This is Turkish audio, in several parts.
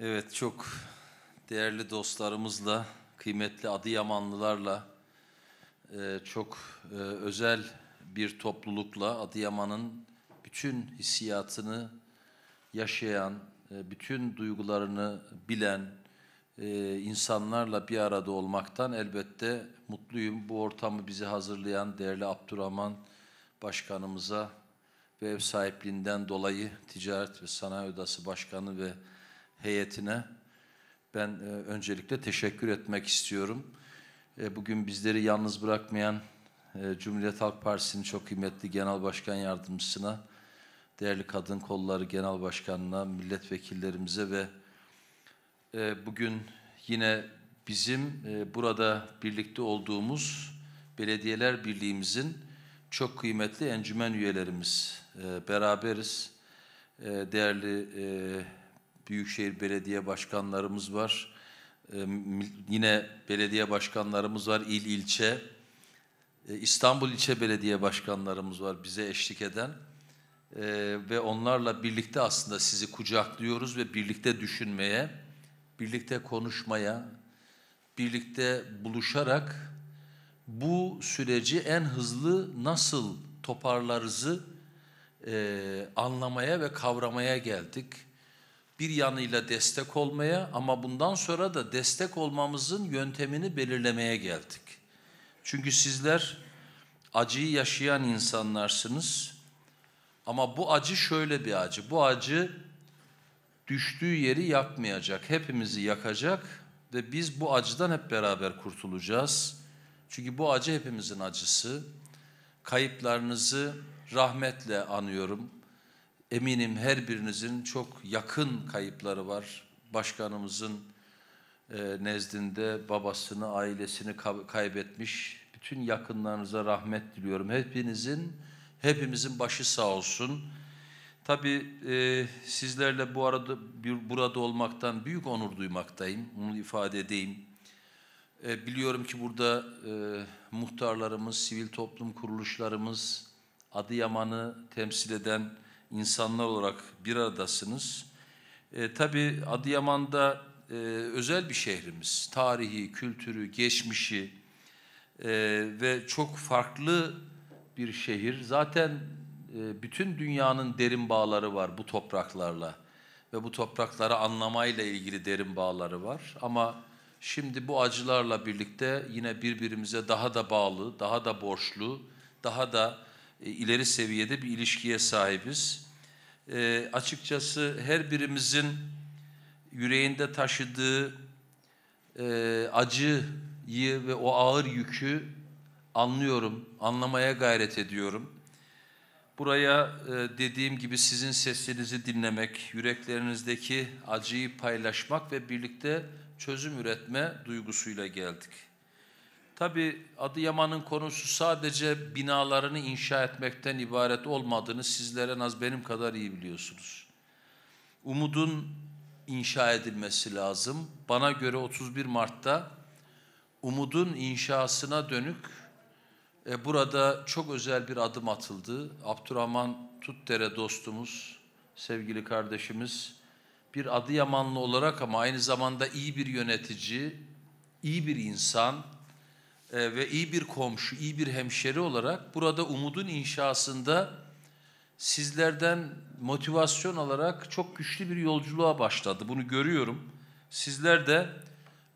Evet çok değerli dostlarımızla, kıymetli Adıyamanlılarla e, çok e, özel bir toplulukla Adıyaman'ın bütün hissiyatını yaşayan, e, bütün duygularını bilen insanlarla bir arada olmaktan elbette mutluyum. Bu ortamı bizi hazırlayan değerli Abdurrahman Başkanımıza ve ev sahipliğinden dolayı Ticaret ve Sanayi Odası Başkanı ve heyetine ben e, öncelikle teşekkür etmek istiyorum. E, bugün bizleri yalnız bırakmayan e, Cumhuriyet Halk Partisi'nin çok kıymetli Genel Başkan Yardımcısına, değerli Kadın Kolları Genel Başkanı'na, milletvekillerimize ve bugün yine bizim burada birlikte olduğumuz Belediyeler Birliğimizin çok kıymetli encümen üyelerimiz beraberiz. değerli büyükşehir belediye başkanlarımız var. Ee, yine belediye başkanlarımız var il ilçe. Ee, İstanbul ilçe belediye başkanlarımız var bize eşlik eden. E, ve onlarla birlikte aslında sizi kucaklıyoruz ve birlikte düşünmeye, birlikte konuşmaya, birlikte buluşarak bu süreci en hızlı nasıl toparlarızı e, anlamaya ve kavramaya geldik bir yanıyla destek olmaya ama bundan sonra da destek olmamızın yöntemini belirlemeye geldik. Çünkü sizler acıyı yaşayan insanlarsınız. Ama bu acı şöyle bir acı. Bu acı düştüğü yeri yakmayacak, hepimizi yakacak ve biz bu acıdan hep beraber kurtulacağız. Çünkü bu acı hepimizin acısı. Kayıplarınızı rahmetle anıyorum. Eminim her birinizin çok yakın kayıpları var. Başkanımızın e, nezdinde babasını, ailesini kaybetmiş. Bütün yakınlarınıza rahmet diliyorum. Hepinizin, hepimizin başı sağ olsun. Tabii e, sizlerle bu arada bir, burada olmaktan büyük onur duymaktayım. Bunu ifade edeyim. E, biliyorum ki burada e, muhtarlarımız, sivil toplum kuruluşlarımız, Adıyaman'ı temsil eden insanlar olarak bir aradasınız. E, tabii Adıyaman'da e, özel bir şehrimiz. Tarihi, kültürü, geçmişi e, ve çok farklı bir şehir. Zaten e, bütün dünyanın derin bağları var bu topraklarla ve bu toprakları anlamayla ilgili derin bağları var. Ama şimdi bu acılarla birlikte yine birbirimize daha da bağlı, daha da borçlu, daha da e, ileri seviyede bir ilişkiye sahibiz e, açıkçası her birimizin yüreğinde taşıdığı e, acıyı ve o ağır yükü anlıyorum, anlamaya gayret ediyorum. Buraya e, dediğim gibi sizin seslerinizi dinlemek, yüreklerinizdeki acıyı paylaşmak ve birlikte çözüm üretme duygusuyla geldik. Tabi Adıyaman'ın konusu sadece binalarını inşa etmekten ibaret olmadığını sizler en az benim kadar iyi biliyorsunuz. Umudun inşa edilmesi lazım. Bana göre 31 Mart'ta Umud'un inşasına dönük e, burada çok özel bir adım atıldı. Abdurrahman Tutdere dostumuz, sevgili kardeşimiz bir Adıyamanlı olarak ama aynı zamanda iyi bir yönetici, iyi bir insan, e, ve iyi bir komşu, iyi bir hemşeri olarak burada umudun inşasında sizlerden motivasyon alarak çok güçlü bir yolculuğa başladı. Bunu görüyorum. Sizler de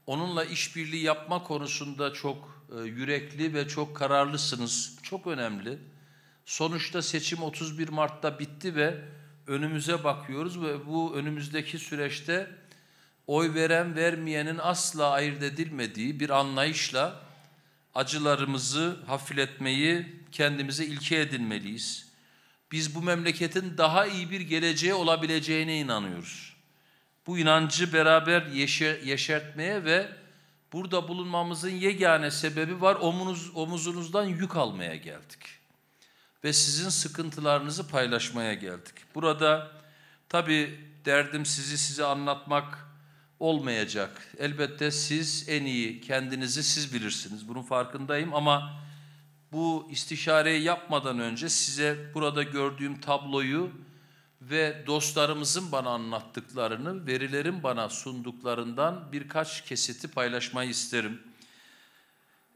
onunla işbirliği yapma konusunda çok e, yürekli ve çok kararlısınız. Çok önemli. Sonuçta seçim 31 Mart'ta bitti ve önümüze bakıyoruz ve bu önümüzdeki süreçte oy veren vermeyenin asla ayırt edilmediği bir anlayışla acılarımızı hafifletmeyi kendimize ilke edinmeliyiz. Biz bu memleketin daha iyi bir geleceğe olabileceğine inanıyoruz. Bu inancı beraber yeşer, yeşertmeye ve burada bulunmamızın yegane sebebi var omuz, omuzunuzdan yük almaya geldik. Ve sizin sıkıntılarınızı paylaşmaya geldik. Burada tabii derdim sizi size anlatmak olmayacak. Elbette siz en iyi kendinizi siz bilirsiniz. Bunun farkındayım ama bu istişareyi yapmadan önce size burada gördüğüm tabloyu ve dostlarımızın bana anlattıklarını, verilerin bana sunduklarından birkaç kesiti paylaşmayı isterim.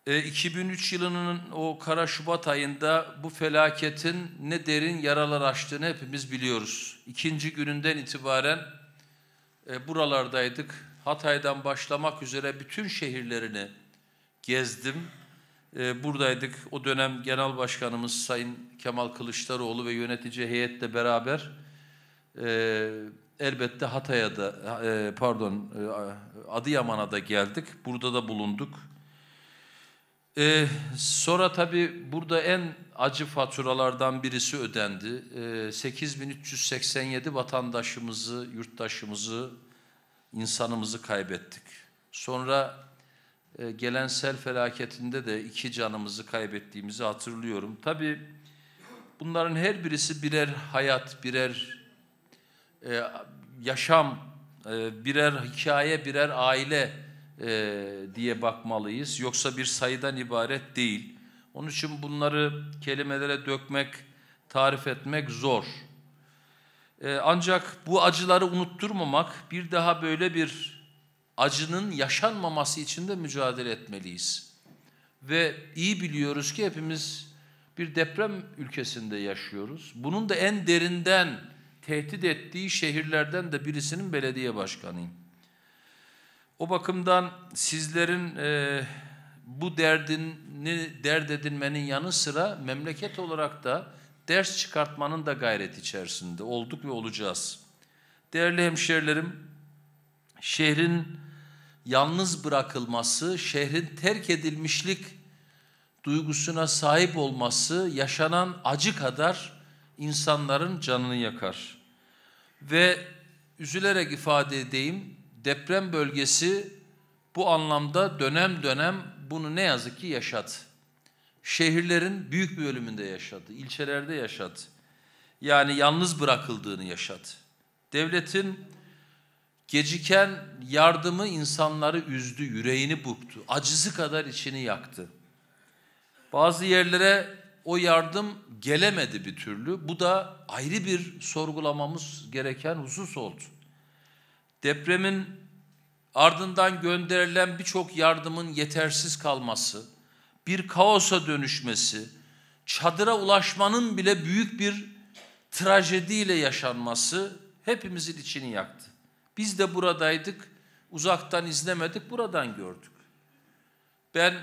E, 2003 yılının o kara Şubat ayında bu felaketin ne derin yaralar açtığını hepimiz biliyoruz. İkinci gününden itibaren e, buralardaydık. Hatay'dan başlamak üzere bütün şehirlerini gezdim. E, buradaydık. O dönem Genel Başkanımız Sayın Kemal Kılıçdaroğlu ve yönetici heyetle beraber e, elbette Hatay'a da e, pardon e, Adıyaman'a da geldik. Burada da bulunduk. E, sonra tabii burada en acı faturalardan birisi ödendi. 8387 ee, vatandaşımızı, yurttaşımızı, insanımızı kaybettik. Sonra e, gelen sel felaketinde de iki canımızı kaybettiğimizi hatırlıyorum. Tabii bunların her birisi birer hayat, birer e, yaşam, e, birer hikaye, birer aile diye bakmalıyız. Yoksa bir sayıdan ibaret değil. Onun için bunları kelimelere dökmek, tarif etmek zor. Ee, ancak bu acıları unutturmamak, bir daha böyle bir acının yaşanmaması için de mücadele etmeliyiz. Ve iyi biliyoruz ki hepimiz bir deprem ülkesinde yaşıyoruz. Bunun da en derinden tehdit ettiği şehirlerden de birisinin belediye başkanıyım. O bakımdan sizlerin... E, bu derdini dert edinmenin yanı sıra memleket olarak da ders çıkartmanın da gayret içerisinde olduk ve olacağız. Değerli hemşerilerim, şehrin yalnız bırakılması, şehrin terk edilmişlik duygusuna sahip olması yaşanan acı kadar insanların canını yakar. Ve üzülerek ifade edeyim, deprem bölgesi bu anlamda dönem dönem bunu ne yazık ki yaşat. Şehirlerin büyük bir bölümünde yaşat, ilçelerde yaşat. Yani yalnız bırakıldığını yaşat. Devletin geciken yardımı insanları üzdü, yüreğini burktu. Acısı kadar içini yaktı. Bazı yerlere o yardım gelemedi bir türlü. Bu da ayrı bir sorgulamamız gereken husus oldu. Depremin ardından gönderilen birçok yardımın yetersiz kalması, bir kaosa dönüşmesi, çadıra ulaşmanın bile büyük bir trajediyle yaşanması hepimizin içini yaktı. Biz de buradaydık, uzaktan izlemedik, buradan gördük. Ben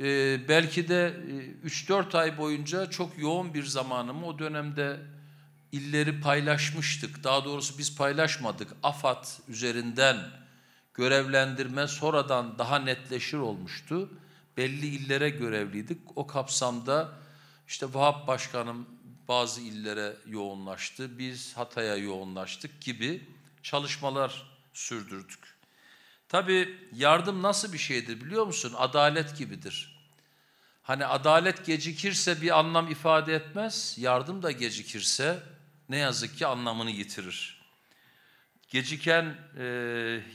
e, belki de e, 3-4 ay boyunca çok yoğun bir zamanımı o dönemde illeri paylaşmıştık. Daha doğrusu biz paylaşmadık. AFAD üzerinden görevlendirme sonradan daha netleşir olmuştu. Belli illere görevliydik. O kapsamda işte Vahap Başkanım bazı illere yoğunlaştı, biz Hatay'a yoğunlaştık gibi çalışmalar sürdürdük. Tabii yardım nasıl bir şeydir biliyor musun? Adalet gibidir. Hani adalet gecikirse bir anlam ifade etmez, yardım da gecikirse ne yazık ki anlamını yitirir geciken e,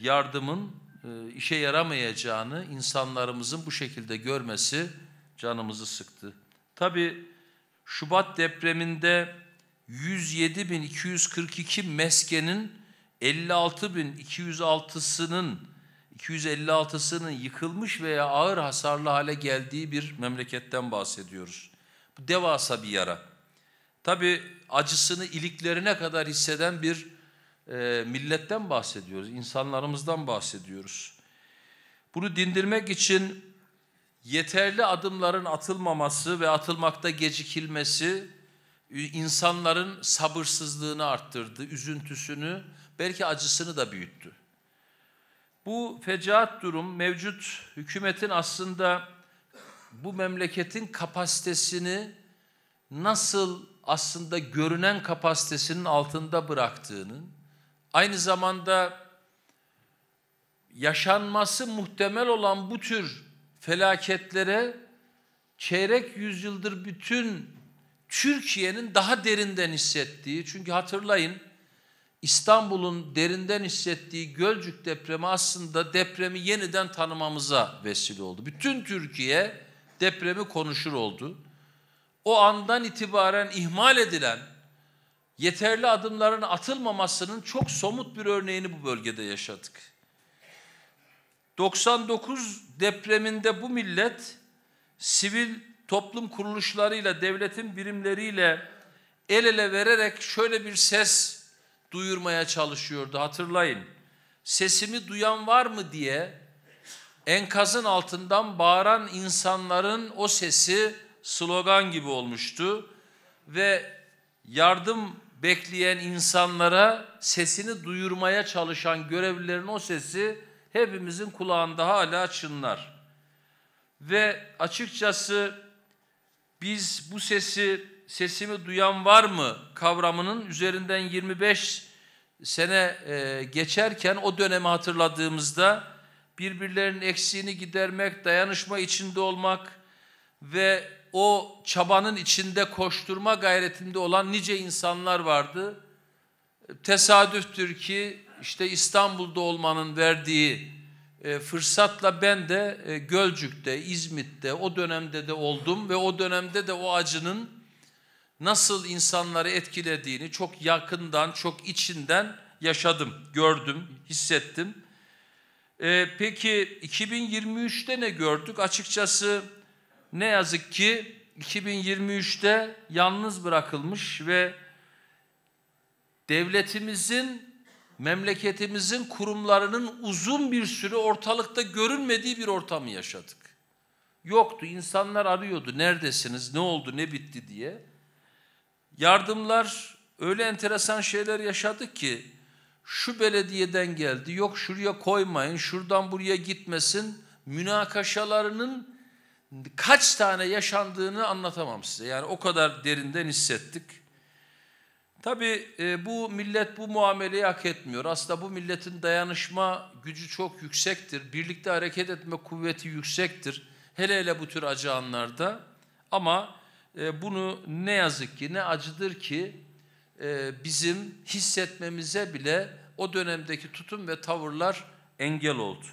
yardımın e, işe yaramayacağını insanlarımızın bu şekilde görmesi canımızı sıktı. Tabi Şubat depreminde 107.242 meskenin 56.206'sının 256'sının yıkılmış veya ağır hasarlı hale geldiği bir memleketten bahsediyoruz. Bu devasa bir yara. Tabi acısını iliklerine kadar hisseden bir ee, milletten bahsediyoruz, insanlarımızdan bahsediyoruz. Bunu dindirmek için yeterli adımların atılmaması ve atılmakta gecikilmesi e, insanların sabırsızlığını arttırdı, üzüntüsünü, belki acısını da büyüttü. Bu fecaat durum mevcut hükümetin aslında bu memleketin kapasitesini nasıl aslında görünen kapasitesinin altında bıraktığının Aynı zamanda yaşanması muhtemel olan bu tür felaketlere çeyrek yüzyıldır bütün Türkiye'nin daha derinden hissettiği, çünkü hatırlayın İstanbul'un derinden hissettiği Gölcük depremi aslında depremi yeniden tanımamıza vesile oldu. Bütün Türkiye depremi konuşur oldu. O andan itibaren ihmal edilen yeterli adımların atılmamasının çok somut bir örneğini bu bölgede yaşadık. 99 depreminde bu millet sivil toplum kuruluşlarıyla, devletin birimleriyle el ele vererek şöyle bir ses duyurmaya çalışıyordu hatırlayın. Sesimi duyan var mı diye enkazın altından bağıran insanların o sesi slogan gibi olmuştu ve yardım bekleyen insanlara sesini duyurmaya çalışan görevlilerin o sesi hepimizin kulağında hala çınlar. Ve açıkçası biz bu sesi sesimi duyan var mı kavramının üzerinden 25 sene e, geçerken o dönemi hatırladığımızda birbirlerinin eksiğini gidermek, dayanışma içinde olmak ve o çabanın içinde koşturma gayretinde olan nice insanlar vardı. Tesadüftür ki işte İstanbul'da olmanın verdiği e, fırsatla ben de e, Gölcük'te, İzmit'te o dönemde de oldum ve o dönemde de o acının nasıl insanları etkilediğini çok yakından, çok içinden yaşadım, gördüm, hissettim. E, peki 2023'te ne gördük? Açıkçası ne yazık ki 2023'te yalnız bırakılmış ve devletimizin, memleketimizin kurumlarının uzun bir süre ortalıkta görünmediği bir ortamı yaşadık. Yoktu, insanlar arıyordu neredesiniz, ne oldu, ne bitti diye. Yardımlar, öyle enteresan şeyler yaşadık ki şu belediyeden geldi, yok şuraya koymayın, şuradan buraya gitmesin münakaşalarının kaç tane yaşandığını anlatamam size. Yani o kadar derinden hissettik. Tabii e, bu millet bu muameleyi hak etmiyor. Aslında bu milletin dayanışma gücü çok yüksektir. Birlikte hareket etme kuvveti yüksektir. Hele hele bu tür acı anlarda. Ama e, bunu ne yazık ki ne acıdır ki e, bizim hissetmemize bile o dönemdeki tutum ve tavırlar engel oldu.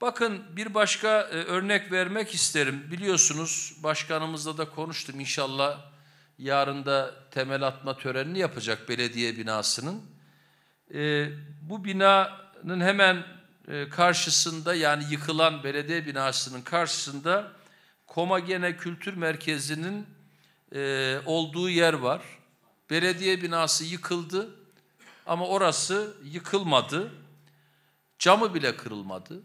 Bakın bir başka e, örnek vermek isterim. Biliyorsunuz başkanımızla da konuştum inşallah. Yarın da temel atma törenini yapacak belediye binasının. E, bu binanın hemen e, karşısında yani yıkılan belediye binasının karşısında Komagene Kültür Merkezi'nin olduğu yer var. Belediye binası yıkıldı ama orası yıkılmadı. Camı bile kırılmadı.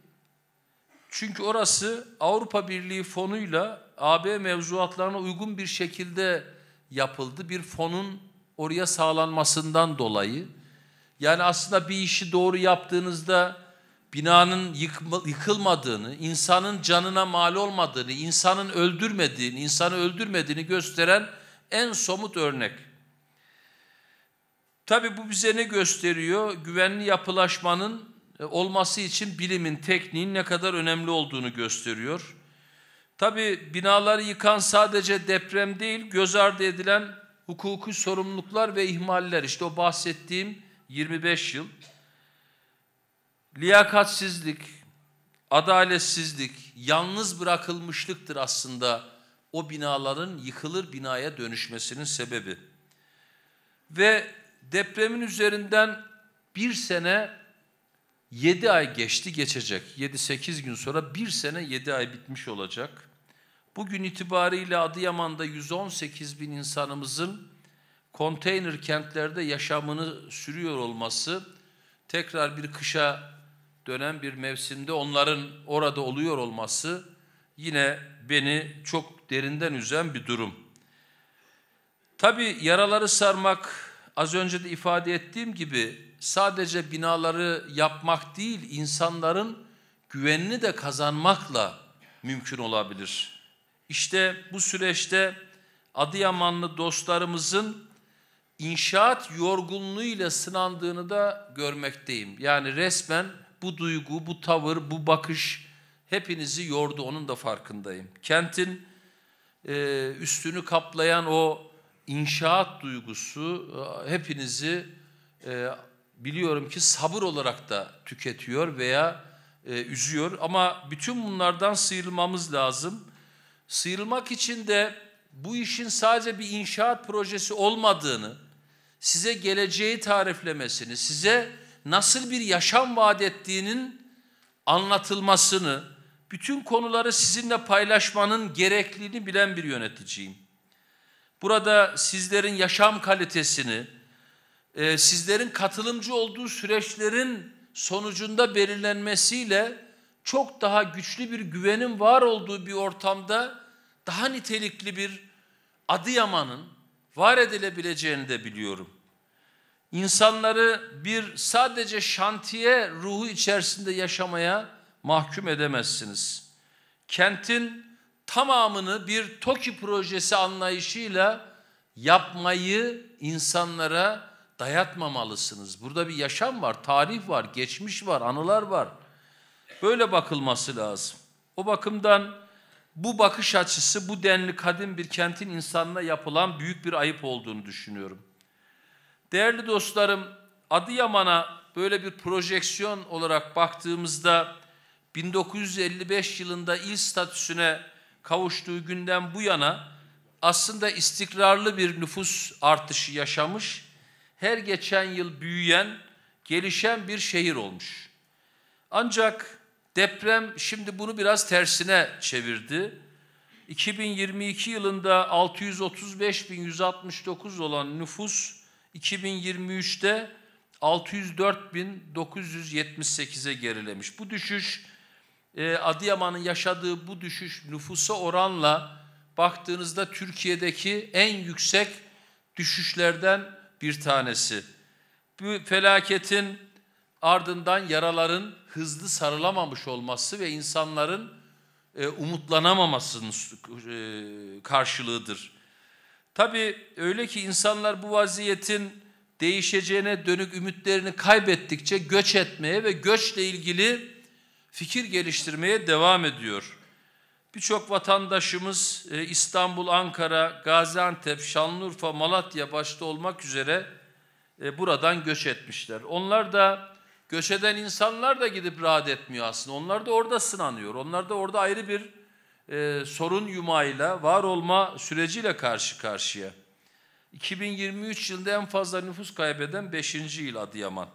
Çünkü orası Avrupa Birliği fonuyla AB mevzuatlarına uygun bir şekilde yapıldı. Bir fonun oraya sağlanmasından dolayı. Yani aslında bir işi doğru yaptığınızda binanın yıkılmadığını, insanın canına mal olmadığını, insanın öldürmediğini, insanı öldürmediğini gösteren en somut örnek. Tabii bu bize ne gösteriyor? Güvenli yapılaşmanın e, olması için bilimin, tekniğin ne kadar önemli olduğunu gösteriyor. Tabi binaları yıkan sadece deprem değil, göz ardı edilen hukuki sorumluluklar ve ihmaller. İşte o bahsettiğim 25 yıl. Liyakatsizlik, adaletsizlik, yalnız bırakılmışlıktır aslında o binaların yıkılır binaya dönüşmesinin sebebi. Ve depremin üzerinden bir sene 7 ay geçti geçecek. 7-8 gün sonra bir sene 7 ay bitmiş olacak. Bugün itibariyle Adıyaman'da 118 bin insanımızın konteyner kentlerde yaşamını sürüyor olması tekrar bir kışa dönen bir mevsimde onların orada oluyor olması yine beni çok derinden üzen bir durum. Tabi yaraları sarmak az önce de ifade ettiğim gibi sadece binaları yapmak değil, insanların güvenini de kazanmakla mümkün olabilir. İşte bu süreçte Adıyamanlı dostlarımızın inşaat yorgunluğu ile sınandığını da görmekteyim. Yani resmen bu duygu, bu tavır, bu bakış hepinizi yordu, onun da farkındayım. Kentin e, üstünü kaplayan o inşaat duygusu e, hepinizi e, biliyorum ki sabır olarak da tüketiyor veya e, üzüyor. Ama bütün bunlardan sıyrılmamız lazım. Sıyrılmak için de bu işin sadece bir inşaat projesi olmadığını, size geleceği tariflemesini, size nasıl bir yaşam vaat ettiğinin anlatılmasını, bütün konuları sizinle paylaşmanın gerekliliğini bilen bir yöneticiyim. Burada sizlerin yaşam kalitesini, e, sizlerin katılımcı olduğu süreçlerin sonucunda belirlenmesiyle çok daha güçlü bir güvenin var olduğu bir ortamda daha nitelikli bir Adıyaman'ın var edilebileceğini de biliyorum. İnsanları bir sadece şantiye ruhu içerisinde yaşamaya mahkum edemezsiniz. Kentin tamamını bir TOKİ projesi anlayışıyla yapmayı insanlara dayatmamalısınız. Burada bir yaşam var, tarih var, geçmiş var, anılar var. Böyle bakılması lazım. O bakımdan bu bakış açısı bu denli kadim bir kentin insanına yapılan büyük bir ayıp olduğunu düşünüyorum. Değerli dostlarım, Adıyaman'a böyle bir projeksiyon olarak baktığımızda 1955 yılında il statüsüne kavuştuğu günden bu yana aslında istikrarlı bir nüfus artışı yaşamış her geçen yıl büyüyen, gelişen bir şehir olmuş. Ancak deprem şimdi bunu biraz tersine çevirdi. 2022 yılında 635.169 olan nüfus 2023'te 604.978'e gerilemiş. Bu düşüş e, Adıyaman'ın yaşadığı bu düşüş nüfusa oranla baktığınızda Türkiye'deki en yüksek düşüşlerden bir tanesi. Bu felaketin ardından yaraların hızlı sarılamamış olması ve insanların e, umutlanamamasının e, karşılığıdır. Tabii öyle ki insanlar bu vaziyetin değişeceğine dönük ümitlerini kaybettikçe göç etmeye ve göçle ilgili fikir geliştirmeye devam ediyor. Birçok vatandaşımız e, İstanbul, Ankara, Gaziantep, Şanlıurfa, Malatya başta olmak üzere e, buradan göç etmişler. Onlar da göç eden insanlar da gidip rahat etmiyor aslında. Onlar da orada sınanıyor. Onlar da orada ayrı bir e, sorun yumağıyla, var olma süreciyle karşı karşıya. 2023 yılında en fazla nüfus kaybeden 5. yıl Adıyaman.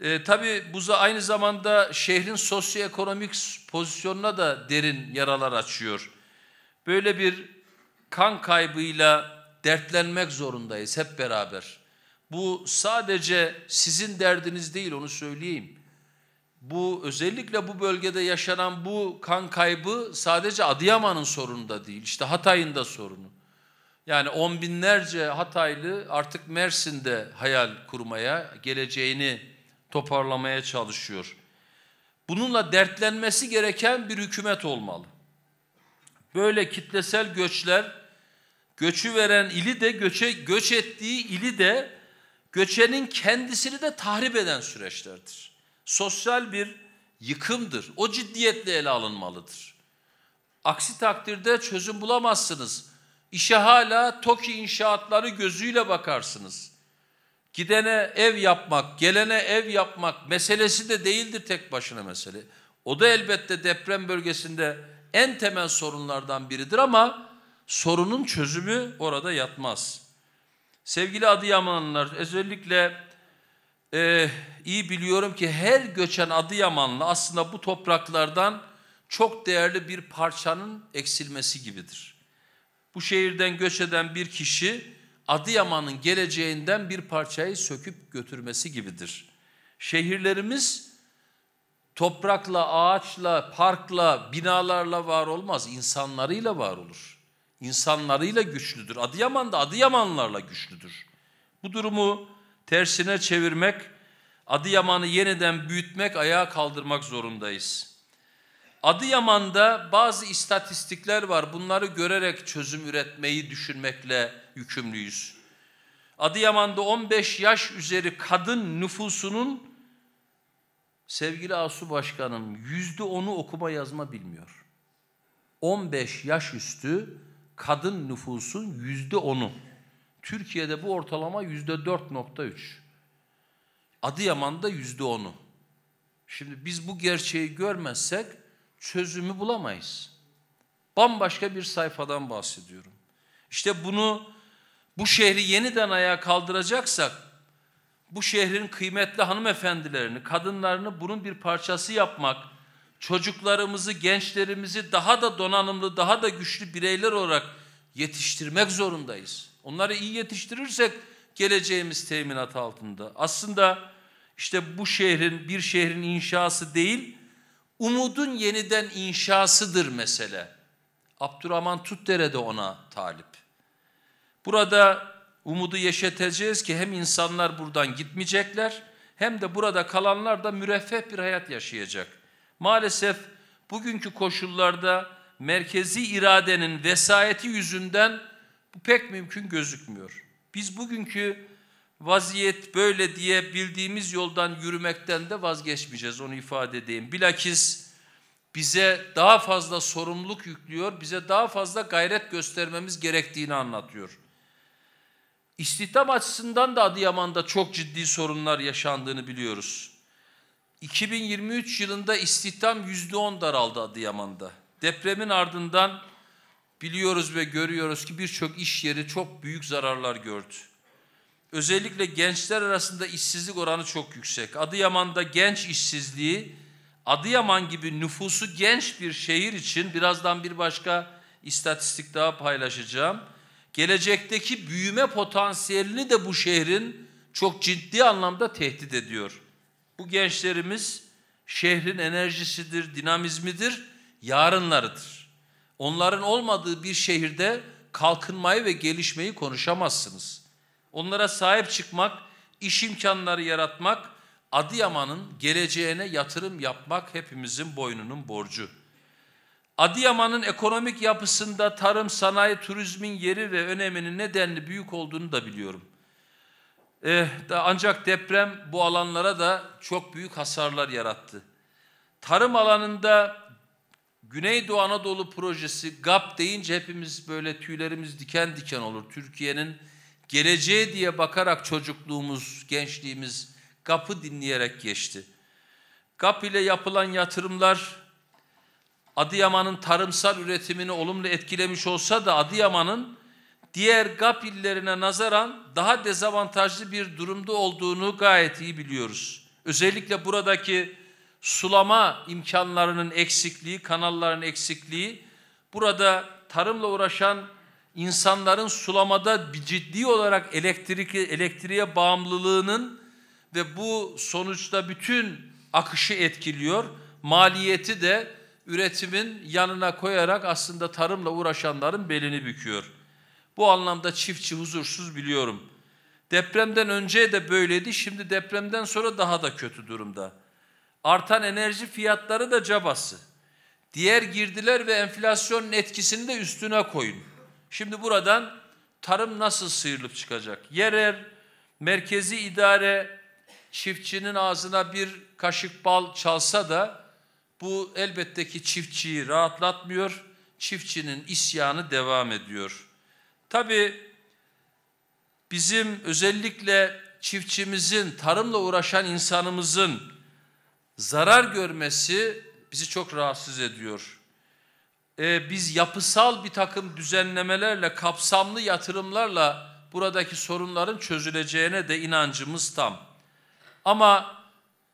E, tabii bu aynı zamanda şehrin sosyoekonomik pozisyonuna da derin yaralar açıyor. Böyle bir kan kaybıyla dertlenmek zorundayız hep beraber. Bu sadece sizin derdiniz değil onu söyleyeyim. Bu özellikle bu bölgede yaşanan bu kan kaybı sadece Adıyaman'ın sorunu da değil. İşte Hatay'ın da sorunu. Yani on binlerce Hataylı artık Mersin'de hayal kurmaya, geleceğini toparlamaya çalışıyor. Bununla dertlenmesi gereken bir hükümet olmalı. Böyle kitlesel göçler, göçü veren ili de, göçe, göç ettiği ili de, göçenin kendisini de tahrip eden süreçlerdir. Sosyal bir yıkımdır. O ciddiyetle ele alınmalıdır. Aksi takdirde çözüm bulamazsınız. İşe hala TOKİ inşaatları gözüyle bakarsınız. Gidene ev yapmak, gelene ev yapmak meselesi de değildir tek başına mesele. O da elbette deprem bölgesinde en temel sorunlardan biridir ama sorunun çözümü orada yatmaz. Sevgili Adıyamanlılar özellikle e, iyi biliyorum ki her göçen Adıyamanlı aslında bu topraklardan çok değerli bir parçanın eksilmesi gibidir. Bu şehirden göç eden bir kişi Adıyaman'ın geleceğinden bir parçayı söküp götürmesi gibidir. Şehirlerimiz toprakla, ağaçla, parkla, binalarla var olmaz, insanlarıyla var olur. İnsanlarıyla güçlüdür. Adıyaman da Adıyamanlarla güçlüdür. Bu durumu tersine çevirmek, Adıyaman'ı yeniden büyütmek, ayağa kaldırmak zorundayız.'' Adıyaman'da bazı istatistikler var. Bunları görerek çözüm üretmeyi düşünmekle yükümlüyüz. Adıyaman'da 15 yaş üzeri kadın nüfusunun sevgili Asu Başkanım yüzde onu okuma yazma bilmiyor. 15 yaş üstü kadın nüfusun yüzde onu. Türkiye'de bu ortalama yüzde 4.3. Adıyaman'da yüzde onu. Şimdi biz bu gerçeği görmezsek çözümü bulamayız. Bambaşka bir sayfadan bahsediyorum. İşte bunu bu şehri yeniden ayağa kaldıracaksak bu şehrin kıymetli hanımefendilerini, kadınlarını bunun bir parçası yapmak, çocuklarımızı, gençlerimizi daha da donanımlı, daha da güçlü bireyler olarak yetiştirmek zorundayız. Onları iyi yetiştirirsek geleceğimiz teminat altında. Aslında işte bu şehrin bir şehrin inşası değil, Umudun yeniden inşasıdır mesele. Abdurrahman Tutdere de ona talip. Burada umudu yeşeteceğiz ki hem insanlar buradan gitmeyecekler hem de burada kalanlar da müreffeh bir hayat yaşayacak. Maalesef bugünkü koşullarda merkezi iradenin vesayeti yüzünden bu pek mümkün gözükmüyor. Biz bugünkü vaziyet böyle diye bildiğimiz yoldan yürümekten de vazgeçmeyeceğiz onu ifade edeyim. Bilakis bize daha fazla sorumluluk yüklüyor, bize daha fazla gayret göstermemiz gerektiğini anlatıyor. İstihdam açısından da Adıyaman'da çok ciddi sorunlar yaşandığını biliyoruz. 2023 yılında istihdam %10 daraldı Adıyaman'da. Depremin ardından biliyoruz ve görüyoruz ki birçok iş yeri çok büyük zararlar gördü. Özellikle gençler arasında işsizlik oranı çok yüksek. Adıyaman'da genç işsizliği Adıyaman gibi nüfusu genç bir şehir için birazdan bir başka istatistik daha paylaşacağım. Gelecekteki büyüme potansiyelini de bu şehrin çok ciddi anlamda tehdit ediyor. Bu gençlerimiz şehrin enerjisidir, dinamizmidir, yarınlarıdır. Onların olmadığı bir şehirde kalkınmayı ve gelişmeyi konuşamazsınız onlara sahip çıkmak, iş imkanları yaratmak, Adıyaman'ın geleceğine yatırım yapmak hepimizin boynunun borcu. Adıyaman'ın ekonomik yapısında tarım, sanayi, turizmin yeri ve öneminin nedenli büyük olduğunu da biliyorum. Ee, ancak deprem bu alanlara da çok büyük hasarlar yarattı. Tarım alanında Güneydoğu Anadolu Projesi GAP deyince hepimiz böyle tüylerimiz diken diken olur. Türkiye'nin geleceğe diye bakarak çocukluğumuz, gençliğimiz Kapı dinleyerek geçti. GAP ile yapılan yatırımlar Adıyaman'ın tarımsal üretimini olumlu etkilemiş olsa da Adıyaman'ın diğer GAP illerine nazaran daha dezavantajlı bir durumda olduğunu gayet iyi biliyoruz. Özellikle buradaki sulama imkanlarının eksikliği, kanalların eksikliği, burada tarımla uğraşan insanların sulamada ciddi olarak elektrik, elektriğe bağımlılığının ve bu sonuçta bütün akışı etkiliyor. Maliyeti de üretimin yanına koyarak aslında tarımla uğraşanların belini büküyor. Bu anlamda çiftçi huzursuz biliyorum. Depremden önce de böyleydi, şimdi depremden sonra daha da kötü durumda. Artan enerji fiyatları da cabası. Diğer girdiler ve enflasyonun etkisini de üstüne koyun. Şimdi buradan tarım nasıl sıyrılıp çıkacak? Yerel, merkezi idare çiftçinin ağzına bir kaşık bal çalsa da bu elbette ki çiftçiyi rahatlatmıyor. Çiftçinin isyanı devam ediyor. Tabii bizim özellikle çiftçimizin, tarımla uğraşan insanımızın zarar görmesi bizi çok rahatsız ediyor e, biz yapısal bir takım düzenlemelerle, kapsamlı yatırımlarla buradaki sorunların çözüleceğine de inancımız tam. Ama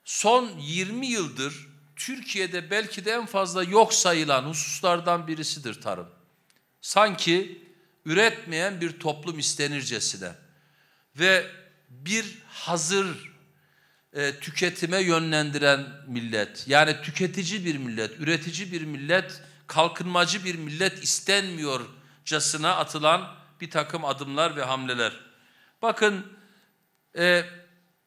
son 20 yıldır Türkiye'de belki de en fazla yok sayılan hususlardan birisidir tarım. Sanki üretmeyen bir toplum istenircesine ve bir hazır e, tüketime yönlendiren millet, yani tüketici bir millet, üretici bir millet kalkınmacı bir millet istenmiyorcasına atılan bir takım adımlar ve hamleler. Bakın e,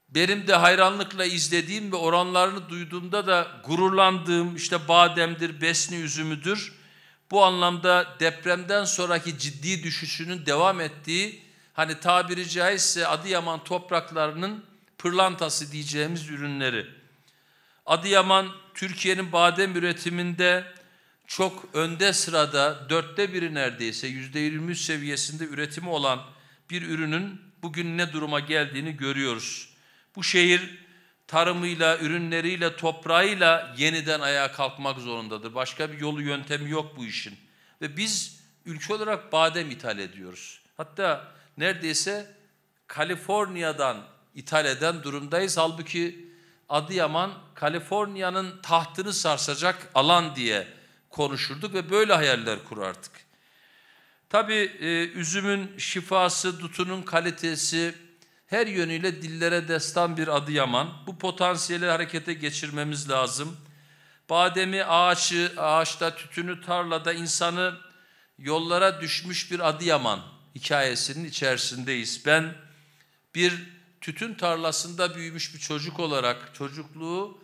benim de hayranlıkla izlediğim ve oranlarını duyduğumda da gururlandığım işte bademdir, besni üzümüdür. Bu anlamda depremden sonraki ciddi düşüşünün devam ettiği hani tabiri caizse Adıyaman topraklarının pırlantası diyeceğimiz ürünleri. Adıyaman Türkiye'nin badem üretiminde çok önde sırada dörtte biri neredeyse yüzde yirmi seviyesinde üretimi olan bir ürünün bugün ne duruma geldiğini görüyoruz. Bu şehir tarımıyla, ürünleriyle, toprağıyla yeniden ayağa kalkmak zorundadır. Başka bir yolu, yöntemi yok bu işin. Ve biz ülke olarak badem ithal ediyoruz. Hatta neredeyse Kaliforniya'dan ithal eden durumdayız. Halbuki Adıyaman, Kaliforniya'nın tahtını sarsacak alan diye konuşurduk ve böyle hayaller kurardık. Tabii e, üzümün şifası, dutunun kalitesi her yönüyle dillere destan bir Adıyaman. Bu potansiyeli harekete geçirmemiz lazım. Bademi ağaçı, ağaçta tütünü tarlada insanı yollara düşmüş bir Adıyaman hikayesinin içerisindeyiz. Ben bir tütün tarlasında büyümüş bir çocuk olarak çocukluğu,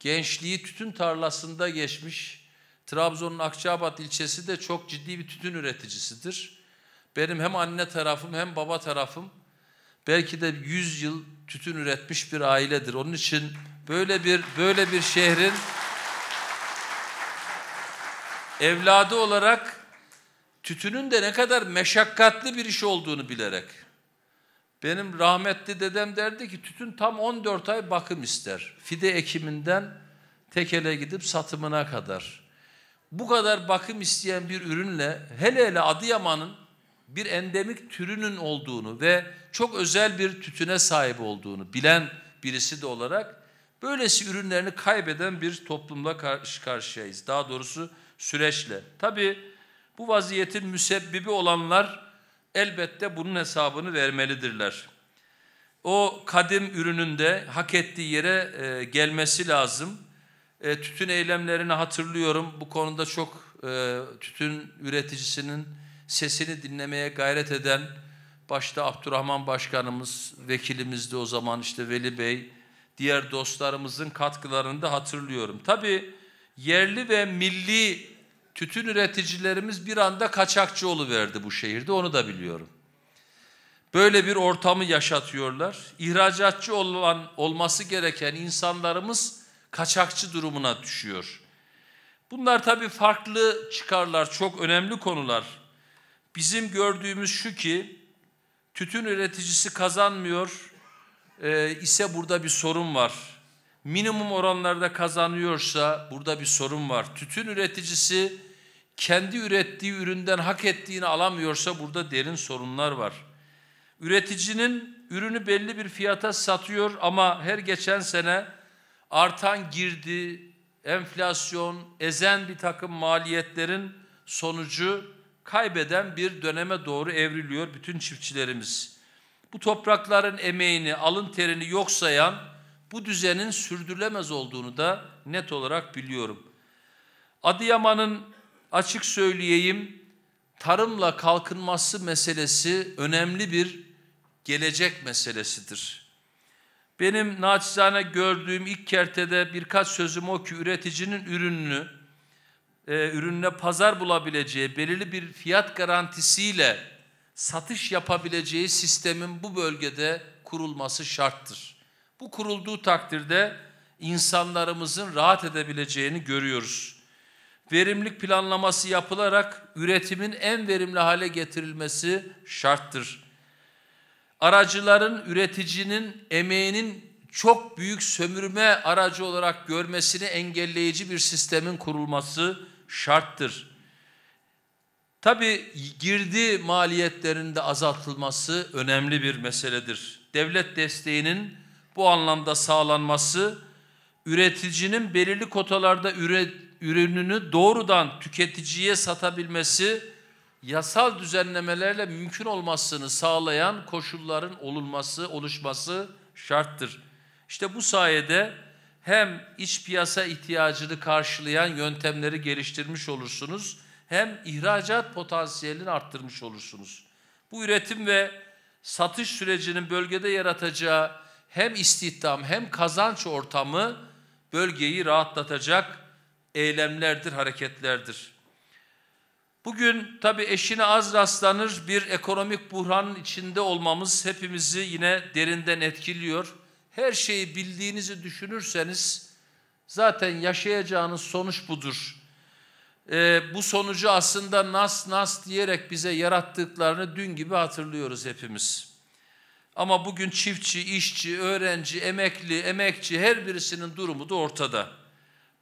gençliği tütün tarlasında geçmiş Trabzon'un Akçabat ilçesi de çok ciddi bir tütün üreticisidir. Benim hem anne tarafım hem baba tarafım belki de 100 yıl tütün üretmiş bir ailedir. Onun için böyle bir böyle bir şehrin evladı olarak tütünün de ne kadar meşakkatli bir iş olduğunu bilerek. Benim rahmetli dedem derdi ki tütün tam 14 ay bakım ister. Fide ekiminden tekele gidip satımına kadar bu kadar bakım isteyen bir ürünle hele hele Adıyaman'ın bir endemik türünün olduğunu ve çok özel bir tütüne sahip olduğunu bilen birisi de olarak böylesi ürünlerini kaybeden bir toplumla karşı karşıyayız. Daha doğrusu süreçle. Tabii bu vaziyetin müsebbibi olanlar elbette bunun hesabını vermelidirler. O kadim ürünün de hak ettiği yere e, gelmesi lazım. E, tütün eylemlerini hatırlıyorum. Bu konuda çok e, tütün üreticisinin sesini dinlemeye gayret eden başta Abdurrahman Başkanımız, vekilimizdi o zaman işte Veli Bey, diğer dostlarımızın katkılarını da hatırlıyorum. Tabii yerli ve milli tütün üreticilerimiz bir anda kaçakçı oluverdi bu şehirde onu da biliyorum. Böyle bir ortamı yaşatıyorlar. İhracatçı olan olması gereken insanlarımız kaçakçı durumuna düşüyor. Bunlar tabii farklı çıkarlar, çok önemli konular. Bizim gördüğümüz şu ki tütün üreticisi kazanmıyor e, ise burada bir sorun var. Minimum oranlarda kazanıyorsa burada bir sorun var. Tütün üreticisi kendi ürettiği üründen hak ettiğini alamıyorsa burada derin sorunlar var. Üreticinin ürünü belli bir fiyata satıyor ama her geçen sene artan girdi, enflasyon, ezen bir takım maliyetlerin sonucu kaybeden bir döneme doğru evriliyor bütün çiftçilerimiz. Bu toprakların emeğini, alın terini yok sayan bu düzenin sürdürülemez olduğunu da net olarak biliyorum. Adıyaman'ın açık söyleyeyim tarımla kalkınması meselesi önemli bir gelecek meselesidir. Benim naçizane gördüğüm ilk kertede birkaç sözüm o ki üreticinin ürününü, e, ürününe pazar bulabileceği, belirli bir fiyat garantisiyle satış yapabileceği sistemin bu bölgede kurulması şarttır. Bu kurulduğu takdirde insanlarımızın rahat edebileceğini görüyoruz. Verimlilik planlaması yapılarak üretimin en verimli hale getirilmesi şarttır aracıların üreticinin emeğinin çok büyük sömürme aracı olarak görmesini engelleyici bir sistemin kurulması şarttır. Tabi girdi maliyetlerinin de azaltılması önemli bir meseledir. Devlet desteğinin bu anlamda sağlanması üreticinin belirli kotalarda üret, ürününü doğrudan tüketiciye satabilmesi yasal düzenlemelerle mümkün olmasını sağlayan koşulların olunması, oluşması şarttır. İşte bu sayede hem iç piyasa ihtiyacını karşılayan yöntemleri geliştirmiş olursunuz, hem ihracat potansiyelini arttırmış olursunuz. Bu üretim ve satış sürecinin bölgede yaratacağı hem istihdam hem kazanç ortamı bölgeyi rahatlatacak eylemlerdir, hareketlerdir. Bugün tabi eşine az rastlanır bir ekonomik buhranın içinde olmamız hepimizi yine derinden etkiliyor. Her şeyi bildiğinizi düşünürseniz zaten yaşayacağınız sonuç budur. Ee, bu sonucu aslında nas nas diyerek bize yarattıklarını dün gibi hatırlıyoruz hepimiz. Ama bugün çiftçi, işçi, öğrenci, emekli, emekçi her birisinin durumu da ortada.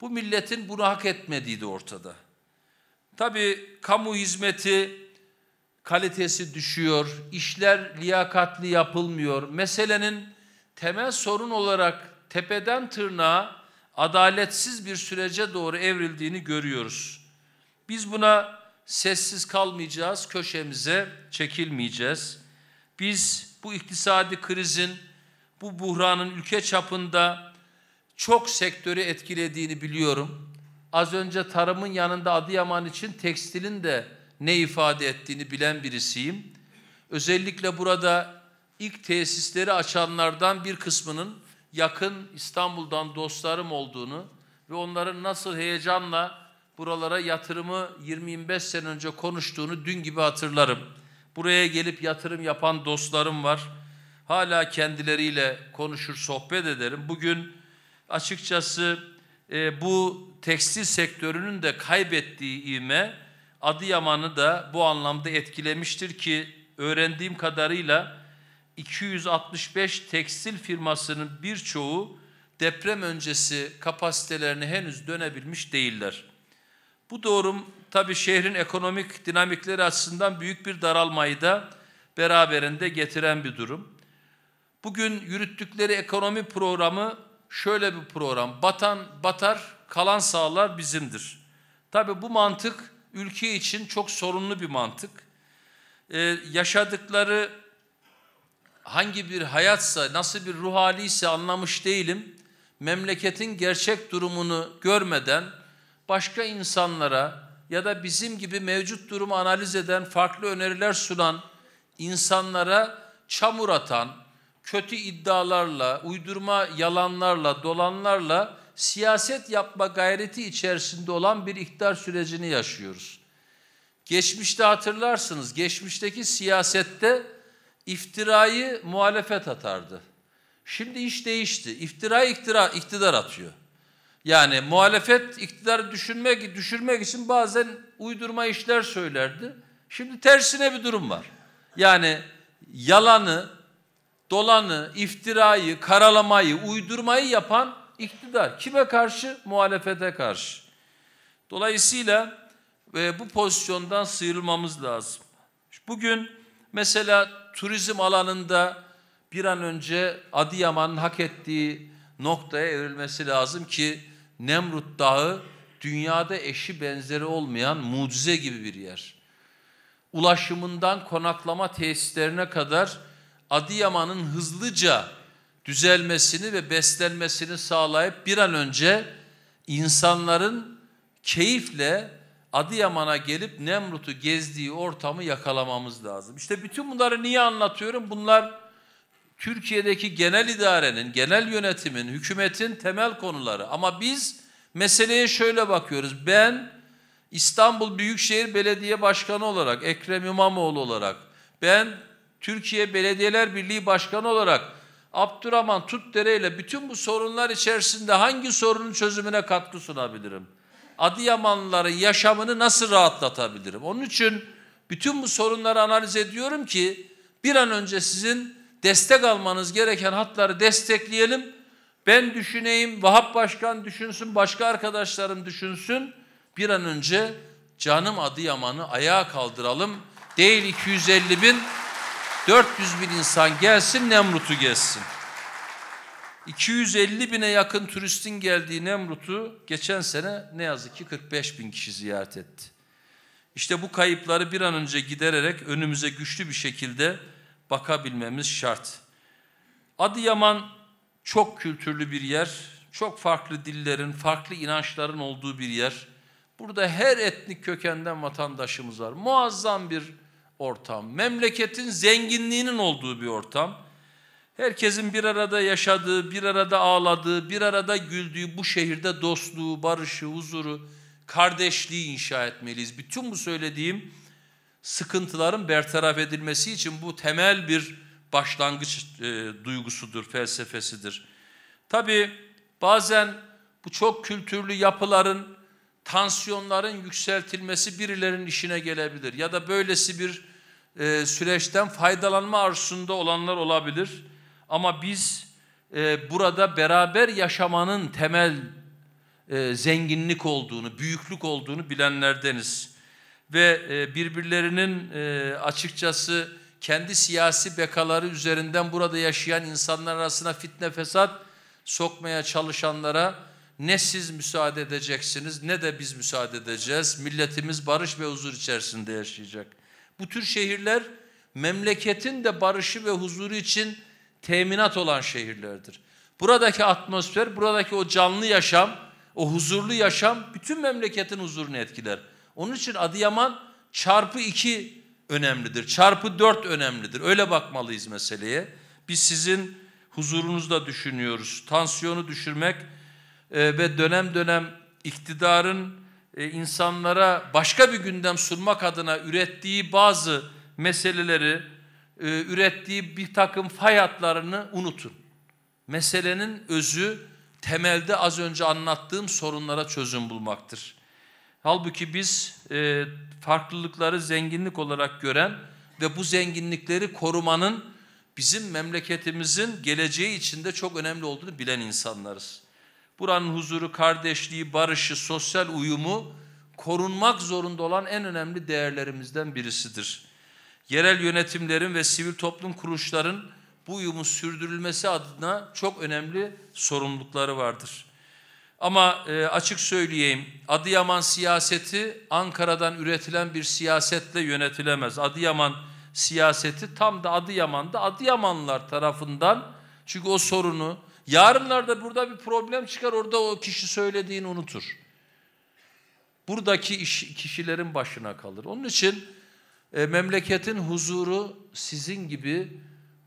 Bu milletin bunu hak etmediği de ortada. Tabii kamu hizmeti kalitesi düşüyor, işler liyakatli yapılmıyor. Meselenin temel sorun olarak tepeden tırnağa adaletsiz bir sürece doğru evrildiğini görüyoruz. Biz buna sessiz kalmayacağız, köşemize çekilmeyeceğiz. Biz bu iktisadi krizin, bu buhranın ülke çapında çok sektörü etkilediğini biliyorum az önce tarımın yanında Adıyaman için tekstilin de ne ifade ettiğini bilen birisiyim. Özellikle burada ilk tesisleri açanlardan bir kısmının yakın İstanbul'dan dostlarım olduğunu ve onların nasıl heyecanla buralara yatırımı 20-25 sene önce konuştuğunu dün gibi hatırlarım. Buraya gelip yatırım yapan dostlarım var. Hala kendileriyle konuşur, sohbet ederim. Bugün açıkçası e, bu tekstil sektörünün de kaybettiği ivme Adıyaman'ı da bu anlamda etkilemiştir ki öğrendiğim kadarıyla 265 tekstil firmasının birçoğu deprem öncesi kapasitelerini henüz dönebilmiş değiller. Bu doğrum tabii şehrin ekonomik dinamikleri açısından büyük bir daralmayı da beraberinde getiren bir durum. Bugün yürüttükleri ekonomi programı şöyle bir program. Batan batar, kalan sağlar bizimdir. Tabii bu mantık ülke için çok sorunlu bir mantık. Ee, yaşadıkları hangi bir hayatsa, nasıl bir ruh haliyse anlamış değilim. Memleketin gerçek durumunu görmeden başka insanlara ya da bizim gibi mevcut durumu analiz eden, farklı öneriler sunan insanlara çamur atan, kötü iddialarla, uydurma yalanlarla, dolanlarla siyaset yapma gayreti içerisinde olan bir iktidar sürecini yaşıyoruz. Geçmişte hatırlarsınız, geçmişteki siyasette iftirayı muhalefet atardı. Şimdi iş değişti. İftira iktira iktidar atıyor. Yani muhalefet iktidarı düşünmek, düşürmek için bazen uydurma işler söylerdi. Şimdi tersine bir durum var. Yani yalanı, dolanı, iftirayı, karalamayı, uydurmayı yapan iktidar. Kime karşı? Muhalefete karşı. Dolayısıyla ve bu pozisyondan sıyrılmamız lazım. Bugün mesela turizm alanında bir an önce Adıyaman'ın hak ettiği noktaya evrilmesi lazım ki Nemrut Dağı dünyada eşi benzeri olmayan mucize gibi bir yer. Ulaşımından konaklama tesislerine kadar Adıyaman'ın hızlıca düzelmesini ve beslenmesini sağlayıp bir an önce insanların keyifle Adıyaman'a gelip Nemrut'u gezdiği ortamı yakalamamız lazım. İşte bütün bunları niye anlatıyorum? Bunlar Türkiye'deki genel idarenin, genel yönetimin, hükümetin temel konuları. Ama biz meseleye şöyle bakıyoruz. Ben İstanbul Büyükşehir Belediye Başkanı olarak, Ekrem İmamoğlu olarak, ben Türkiye Belediyeler Birliği Başkanı olarak Abdurrahman Tutdere ile bütün bu sorunlar içerisinde hangi sorunun çözümüne katkı sunabilirim? Adıyamanlıların yaşamını nasıl rahatlatabilirim? Onun için bütün bu sorunları analiz ediyorum ki bir an önce sizin destek almanız gereken hatları destekleyelim. Ben düşüneyim, Vahap Başkan düşünsün, başka arkadaşlarım düşünsün. Bir an önce canım Adıyaman'ı ayağa kaldıralım. Değil 250 bin 400 bin insan gelsin Nemrut'u gezsin. 250 bine yakın turistin geldiği Nemrut'u geçen sene ne yazık ki 45 bin kişi ziyaret etti. İşte bu kayıpları bir an önce gidererek önümüze güçlü bir şekilde bakabilmemiz şart. Adıyaman çok kültürlü bir yer, çok farklı dillerin, farklı inançların olduğu bir yer. Burada her etnik kökenden vatandaşımız var. Muazzam bir ortam. Memleketin zenginliğinin olduğu bir ortam. Herkesin bir arada yaşadığı, bir arada ağladığı, bir arada güldüğü bu şehirde dostluğu, barışı, huzuru, kardeşliği inşa etmeliyiz. Bütün bu söylediğim sıkıntıların bertaraf edilmesi için bu temel bir başlangıç e, duygusudur, felsefesidir. Tabii bazen bu çok kültürlü yapıların tansiyonların yükseltilmesi birilerinin işine gelebilir. Ya da böylesi bir e, süreçten faydalanma arzusunda olanlar olabilir. Ama biz e, burada beraber yaşamanın temel e, zenginlik olduğunu, büyüklük olduğunu bilenlerdeniz. Ve e, birbirlerinin e, açıkçası kendi siyasi bekaları üzerinden burada yaşayan insanlar arasına fitne fesat sokmaya çalışanlara ne siz müsaade edeceksiniz ne de biz müsaade edeceğiz. Milletimiz barış ve huzur içerisinde yaşayacak. Bu tür şehirler memleketin de barışı ve huzuru için teminat olan şehirlerdir. Buradaki atmosfer, buradaki o canlı yaşam, o huzurlu yaşam bütün memleketin huzurunu etkiler. Onun için Adıyaman çarpı iki önemlidir. Çarpı dört önemlidir. Öyle bakmalıyız meseleye. Biz sizin huzurunuzda düşünüyoruz. Tansiyonu düşürmek, ee, ve dönem dönem iktidarın e, insanlara başka bir gündem sunmak adına ürettiği bazı meseleleri, e, ürettiği bir takım fay unutun. Meselenin özü temelde az önce anlattığım sorunlara çözüm bulmaktır. Halbuki biz e, farklılıkları zenginlik olarak gören ve bu zenginlikleri korumanın bizim memleketimizin geleceği içinde çok önemli olduğunu bilen insanlarız. Buranın huzuru, kardeşliği, barışı, sosyal uyumu korunmak zorunda olan en önemli değerlerimizden birisidir. Yerel yönetimlerin ve sivil toplum kuruluşların bu uyumun sürdürülmesi adına çok önemli sorumlulukları vardır. Ama e, açık söyleyeyim, Adıyaman siyaseti Ankara'dan üretilen bir siyasetle yönetilemez. Adıyaman siyaseti tam da Adıyaman'da Adıyamanlılar tarafından çünkü o sorunu, Yarınlarda burada bir problem çıkar orada o kişi söylediğini unutur. Buradaki iş, kişilerin başına kalır. Onun için e, memleketin huzuru sizin gibi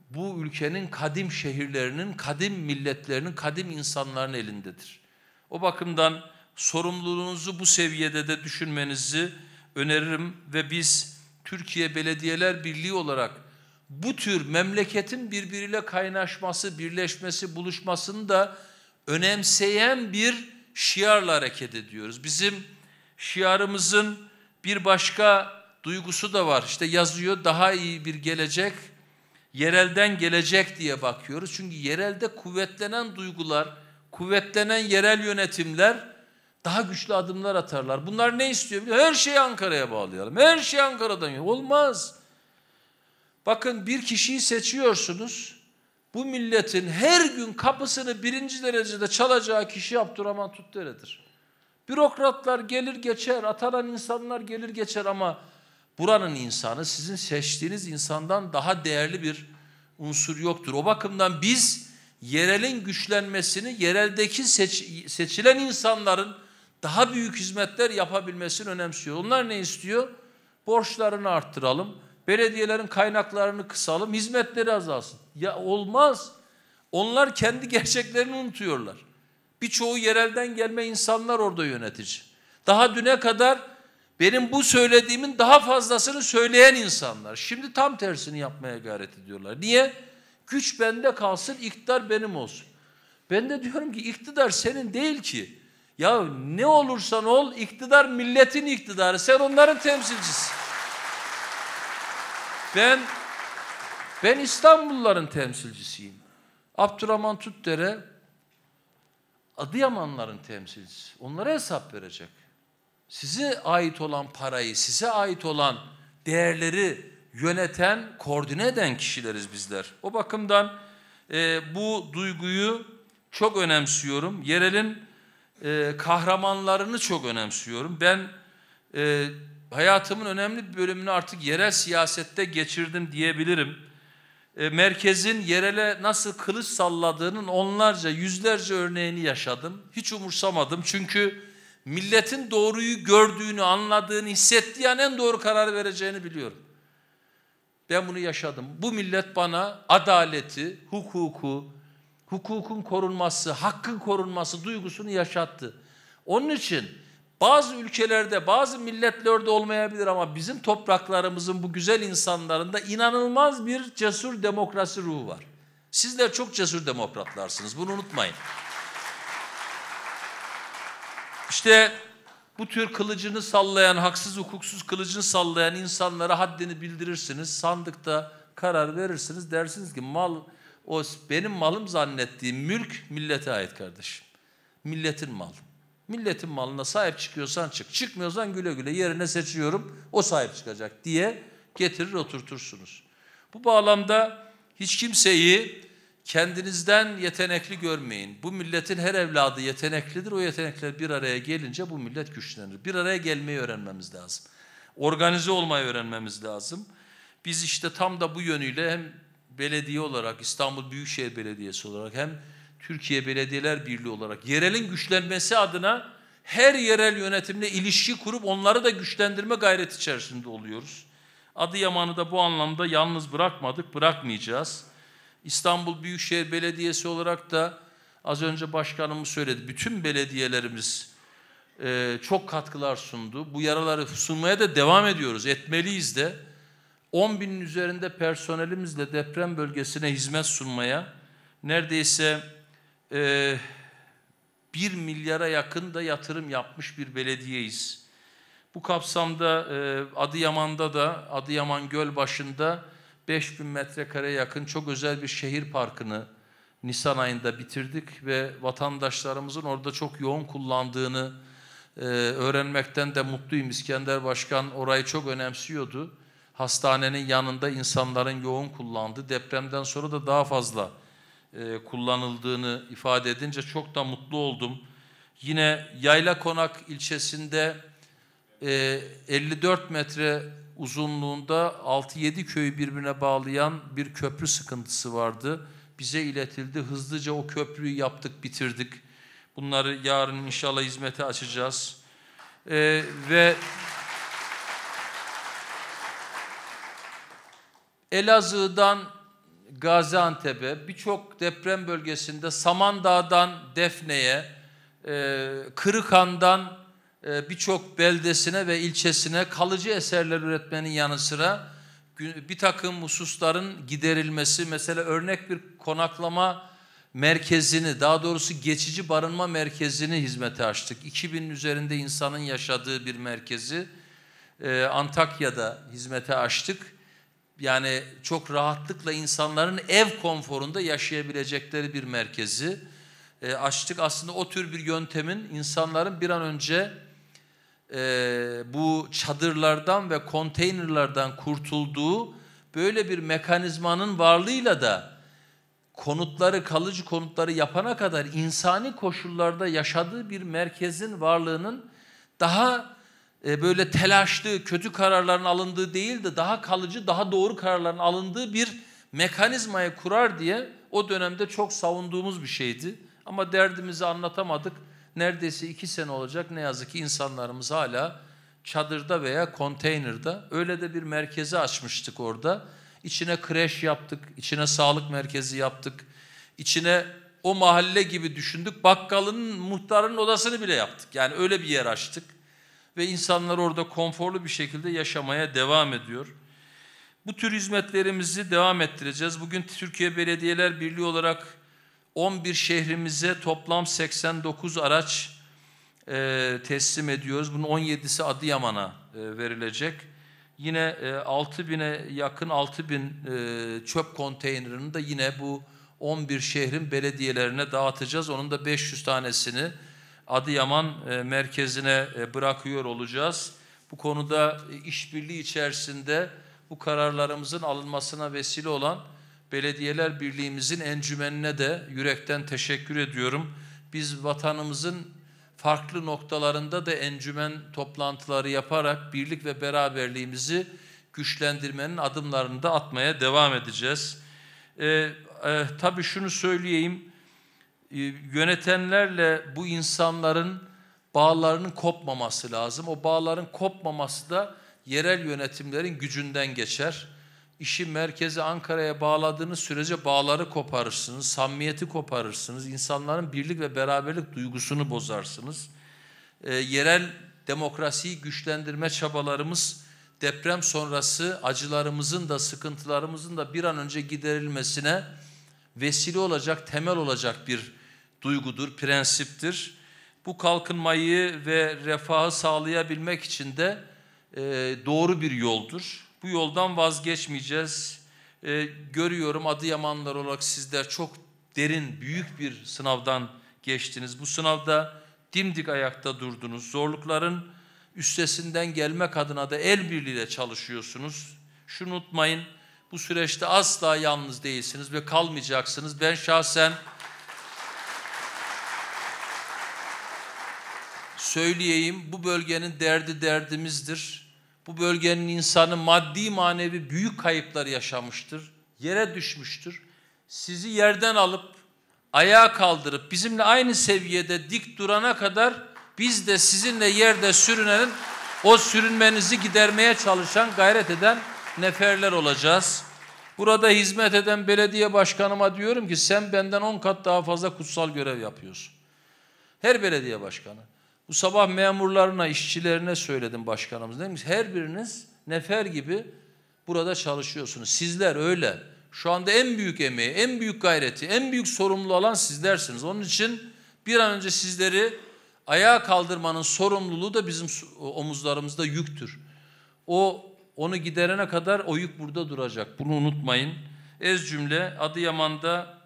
bu ülkenin kadim şehirlerinin, kadim milletlerinin, kadim insanların elindedir. O bakımdan sorumluluğunuzu bu seviyede de düşünmenizi öneririm ve biz Türkiye Belediyeler Birliği olarak bu tür memleketin birbiriyle kaynaşması, birleşmesi, buluşmasını da önemseyen bir şiarla hareket ediyoruz. Bizim şiarımızın bir başka duygusu da var. İşte yazıyor daha iyi bir gelecek, yerelden gelecek diye bakıyoruz. Çünkü yerelde kuvvetlenen duygular, kuvvetlenen yerel yönetimler daha güçlü adımlar atarlar. Bunlar ne istiyor? Her şeyi Ankara'ya bağlayalım. Her şey Ankara'dan. Olmaz. Bakın bir kişiyi seçiyorsunuz. Bu milletin her gün kapısını birinci derecede çalacağı kişi Abdurrahman Tutdere'dir. Bürokratlar gelir geçer, atanan insanlar gelir geçer ama buranın insanı sizin seçtiğiniz insandan daha değerli bir unsur yoktur. O bakımdan biz yerelin güçlenmesini, yereldeki seç, seçilen insanların daha büyük hizmetler yapabilmesini önemsiyor. Onlar ne istiyor? Borçlarını arttıralım, Belediyelerin kaynaklarını kısalım, hizmetleri azalsın. Ya olmaz. Onlar kendi gerçeklerini unutuyorlar. Birçoğu yerelden gelme insanlar orada yönetici. Daha düne kadar benim bu söylediğimin daha fazlasını söyleyen insanlar. Şimdi tam tersini yapmaya gayret ediyorlar. Niye? Güç bende kalsın, iktidar benim olsun. Ben de diyorum ki iktidar senin değil ki. Ya ne olursan ol iktidar milletin iktidarı. Sen onların temsilcisin. Ben ben İstanbulluların temsilcisiyim. Abdurrahman Tutdere Adıyamanların temsilcisi. Onlara hesap verecek. Size ait olan parayı, size ait olan değerleri yöneten, koordine eden kişileriz bizler. O bakımdan e, bu duyguyu çok önemsiyorum. Yerelin e, kahramanlarını çok önemsiyorum. Ben e, hayatımın önemli bir bölümünü artık yerel siyasette geçirdim diyebilirim. E, merkezin yerele nasıl kılıç salladığının onlarca, yüzlerce örneğini yaşadım. Hiç umursamadım çünkü milletin doğruyu gördüğünü, anladığını, hissettiği an en doğru karar vereceğini biliyorum. Ben bunu yaşadım. Bu millet bana adaleti, hukuku, hukukun korunması, hakkın korunması duygusunu yaşattı. Onun için bazı ülkelerde, bazı milletlerde olmayabilir ama bizim topraklarımızın bu güzel insanlarında inanılmaz bir cesur demokrasi ruhu var. Sizler çok cesur demokratlarsınız. Bunu unutmayın. İşte bu tür kılıcını sallayan, haksız hukuksuz kılıcını sallayan insanlara haddini bildirirsiniz. Sandıkta karar verirsiniz. Dersiniz ki mal o benim malım zannettiğim mülk millete ait kardeşim. Milletin malı. Milletin malına sahip çıkıyorsan çık. Çıkmıyorsan güle güle yerine seçiyorum o sahip çıkacak diye getirir oturtursunuz. Bu bağlamda hiç kimseyi kendinizden yetenekli görmeyin. Bu milletin her evladı yeteneklidir. O yetenekler bir araya gelince bu millet güçlenir. Bir araya gelmeyi öğrenmemiz lazım. Organize olmayı öğrenmemiz lazım. Biz işte tam da bu yönüyle hem belediye olarak İstanbul Büyükşehir Belediyesi olarak hem Türkiye Belediyeler Birliği olarak yerelin güçlenmesi adına her yerel yönetimle ilişki kurup onları da güçlendirme gayret içerisinde oluyoruz. Adıyaman'ı da bu anlamda yalnız bırakmadık, bırakmayacağız. İstanbul Büyükşehir Belediyesi olarak da az önce başkanımız söyledi. Bütün belediyelerimiz e, çok katkılar sundu. Bu yaraları sunmaya da devam ediyoruz. Etmeliyiz de. 10 binin üzerinde personelimizle deprem bölgesine hizmet sunmaya neredeyse e, ee, 1 milyara yakın da yatırım yapmış bir belediyeyiz. Bu kapsamda e, Adıyaman'da da Adıyaman Göl başında 5000 metrekare yakın çok özel bir şehir parkını Nisan ayında bitirdik ve vatandaşlarımızın orada çok yoğun kullandığını e, öğrenmekten de mutluyum. İskender Başkan orayı çok önemsiyordu. Hastanenin yanında insanların yoğun kullandığı depremden sonra da daha fazla e, kullanıldığını ifade edince çok da mutlu oldum. Yine Yayla Konak ilçesinde e, 54 metre uzunluğunda 6-7 köyü birbirine bağlayan bir köprü sıkıntısı vardı. Bize iletildi. Hızlıca o köprüyü yaptık, bitirdik. Bunları yarın inşallah hizmete açacağız. Ee, ve Elazığ'dan Gaziantep'e, birçok deprem bölgesinde Samandağ'dan Defne'ye, e, Kırıkan'dan e, birçok beldesine ve ilçesine kalıcı eserler üretmenin yanı sıra bir takım hususların giderilmesi, mesela örnek bir konaklama merkezini, daha doğrusu geçici barınma merkezini hizmete açtık. 2000'in üzerinde insanın yaşadığı bir merkezi e, Antakya'da hizmete açtık yani çok rahatlıkla insanların ev konforunda yaşayabilecekleri bir merkezi e, açtık. Aslında o tür bir yöntemin insanların bir an önce e, bu çadırlardan ve konteynerlardan kurtulduğu böyle bir mekanizmanın varlığıyla da konutları, kalıcı konutları yapana kadar insani koşullarda yaşadığı bir merkezin varlığının daha e, böyle telaşlı, kötü kararların alındığı değil de daha kalıcı, daha doğru kararların alındığı bir mekanizmaya kurar diye o dönemde çok savunduğumuz bir şeydi. Ama derdimizi anlatamadık. Neredeyse iki sene olacak ne yazık ki insanlarımız hala çadırda veya konteynerda. Öyle de bir merkezi açmıştık orada. İçine kreş yaptık, içine sağlık merkezi yaptık. İçine o mahalle gibi düşündük. Bakkalın, muhtarın odasını bile yaptık. Yani öyle bir yer açtık ve insanlar orada konforlu bir şekilde yaşamaya devam ediyor. Bu tür hizmetlerimizi devam ettireceğiz. Bugün Türkiye Belediyeler Birliği olarak 11 şehrimize toplam 89 araç e, teslim ediyoruz. Bunun 17'si Adıyaman'a e, verilecek. Yine e, 6 bine yakın 6 bin e, çöp konteynerini de yine bu 11 şehrin belediyelerine dağıtacağız. Onun da 500 tanesini Adıyaman e, merkezine e, bırakıyor olacağız. Bu konuda e, işbirliği içerisinde bu kararlarımızın alınmasına vesile olan Belediyeler Birliğimizin encümenine de yürekten teşekkür ediyorum. Biz vatanımızın farklı noktalarında da encümen toplantıları yaparak birlik ve beraberliğimizi güçlendirmenin adımlarını da atmaya devam edeceğiz. Ee, e, tabii şunu söyleyeyim, e, yönetenlerle bu insanların bağlarının kopmaması lazım. O bağların kopmaması da yerel yönetimlerin gücünden geçer. İşi merkeze Ankara'ya bağladığınız sürece bağları koparırsınız, samimiyeti koparırsınız, insanların birlik ve beraberlik duygusunu bozarsınız. E, yerel demokrasiyi güçlendirme çabalarımız deprem sonrası acılarımızın da sıkıntılarımızın da bir an önce giderilmesine vesile olacak, temel olacak bir duygudur, prensiptir. Bu kalkınmayı ve refahı sağlayabilmek için de e, doğru bir yoldur. Bu yoldan vazgeçmeyeceğiz. E, görüyorum Adıyamanlar olarak sizler çok derin, büyük bir sınavdan geçtiniz. Bu sınavda dimdik ayakta durdunuz. Zorlukların üstesinden gelmek adına da el birliğiyle çalışıyorsunuz. Şunu unutmayın, bu süreçte asla yalnız değilsiniz ve kalmayacaksınız. Ben şahsen söyleyeyim. Bu bölgenin derdi derdimizdir. Bu bölgenin insanı maddi manevi büyük kayıplar yaşamıştır. Yere düşmüştür. Sizi yerden alıp ayağa kaldırıp bizimle aynı seviyede dik durana kadar biz de sizinle yerde sürünenin o sürünmenizi gidermeye çalışan gayret eden neferler olacağız. Burada hizmet eden belediye başkanıma diyorum ki sen benden 10 kat daha fazla kutsal görev yapıyorsun. Her belediye başkanı. Bu sabah memurlarına, işçilerine söyledim başkanımız. Demiş her biriniz nefer gibi burada çalışıyorsunuz. Sizler öyle. Şu anda en büyük emeği, en büyük gayreti, en büyük sorumlu alan sizlersiniz. Onun için bir an önce sizleri ayağa kaldırmanın sorumluluğu da bizim omuzlarımızda yüktür. O onu giderene kadar o yük burada duracak. Bunu unutmayın. Ez cümle Adıyaman'da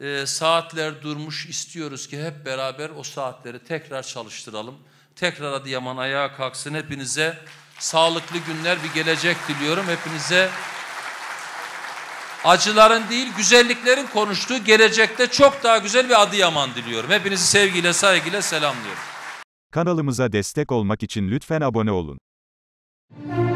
e, saatler durmuş istiyoruz ki hep beraber o saatleri tekrar çalıştıralım. Tekrar Adıyaman ayağa kalksın. Hepinize sağlıklı günler bir gelecek diliyorum. Hepinize acıların değil güzelliklerin konuştuğu gelecekte çok daha güzel bir Adıyaman diliyorum. Hepinizi sevgiyle saygıyla selamlıyorum. Kanalımıza destek olmak için lütfen abone olun.